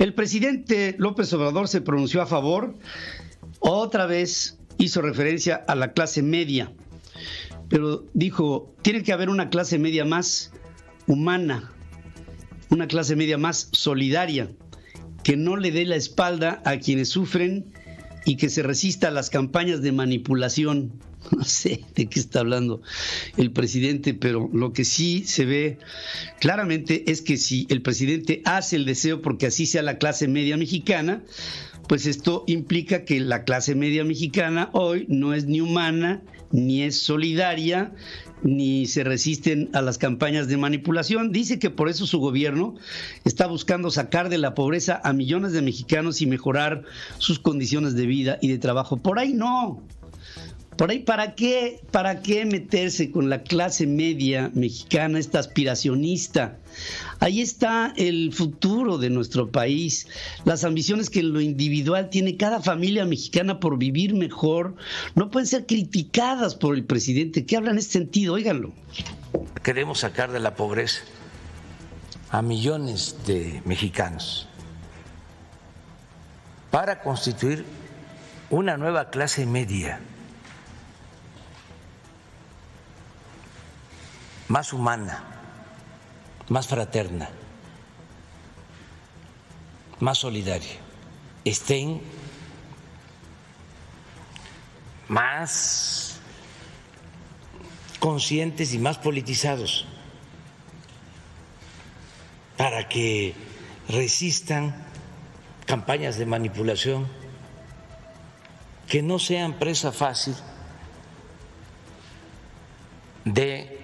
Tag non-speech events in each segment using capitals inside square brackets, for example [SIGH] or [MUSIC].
El presidente López Obrador se pronunció a favor, otra vez hizo referencia a la clase media, pero dijo, tiene que haber una clase media más humana, una clase media más solidaria, que no le dé la espalda a quienes sufren y que se resista a las campañas de manipulación. [LAUGHS] No sé de qué está hablando el presidente, pero lo que sí se ve claramente es que si el presidente hace el deseo porque así sea la clase media mexicana, pues esto implica que la clase media mexicana hoy no es ni humana, ni es solidaria, ni se resisten a las campañas de manipulación. Dice que por eso su gobierno está buscando sacar de la pobreza a millones de mexicanos y mejorar sus condiciones de vida y de trabajo. Por ahí no, por ahí, ¿para qué, ¿para qué meterse con la clase media mexicana, esta aspiracionista? Ahí está el futuro de nuestro país, las ambiciones que en lo individual tiene cada familia mexicana por vivir mejor, no pueden ser criticadas por el presidente. ¿Qué habla en ese sentido? Óiganlo. Queremos sacar de la pobreza a millones de mexicanos para constituir una nueva clase media más humana, más fraterna, más solidaria, estén más conscientes y más politizados para que resistan campañas de manipulación, que no sean presa fácil de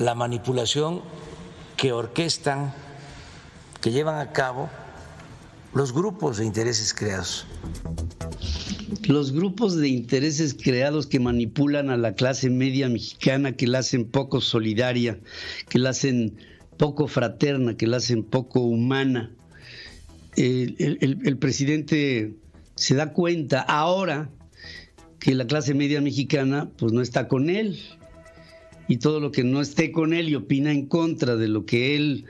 la manipulación que orquestan, que llevan a cabo los grupos de intereses creados. Los grupos de intereses creados que manipulan a la clase media mexicana, que la hacen poco solidaria, que la hacen poco fraterna, que la hacen poco humana. El, presidente se da cuenta ahora que la clase media mexicana pues no está con él, y todo lo que no esté con él y opina en contra de lo que él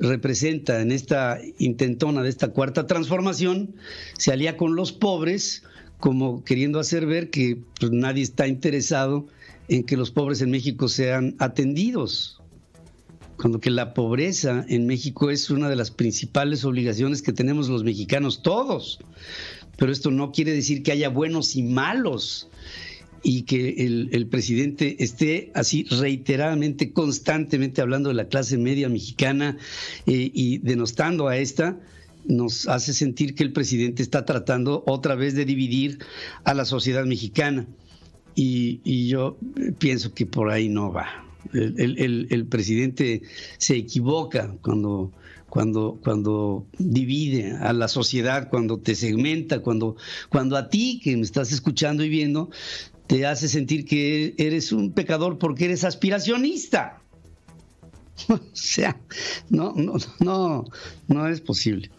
representa en esta intentona de esta cuarta transformación, se alía con los pobres, como queriendo hacer ver que pues, nadie está interesado en que los pobres en México sean atendidos, cuando que la pobreza en México es una de las principales obligaciones que tenemos los mexicanos todos. Pero esto no quiere decir que haya buenos y malos y que el, presidente esté así reiteradamente, constantemente hablando de la clase media mexicana eh, y denostando a esta, nos hace sentir que el presidente está tratando otra vez de dividir a la sociedad mexicana. Y, yo pienso que por ahí no va. El, presidente se equivoca cuando, cuando, cuando divide a la sociedad, cuando te segmenta, cuando, cuando a ti que me estás escuchando y viendo, te hace sentir que eres un pecador porque eres aspiracionista. [LAUGHS] O sea, no, no, no, no es posible.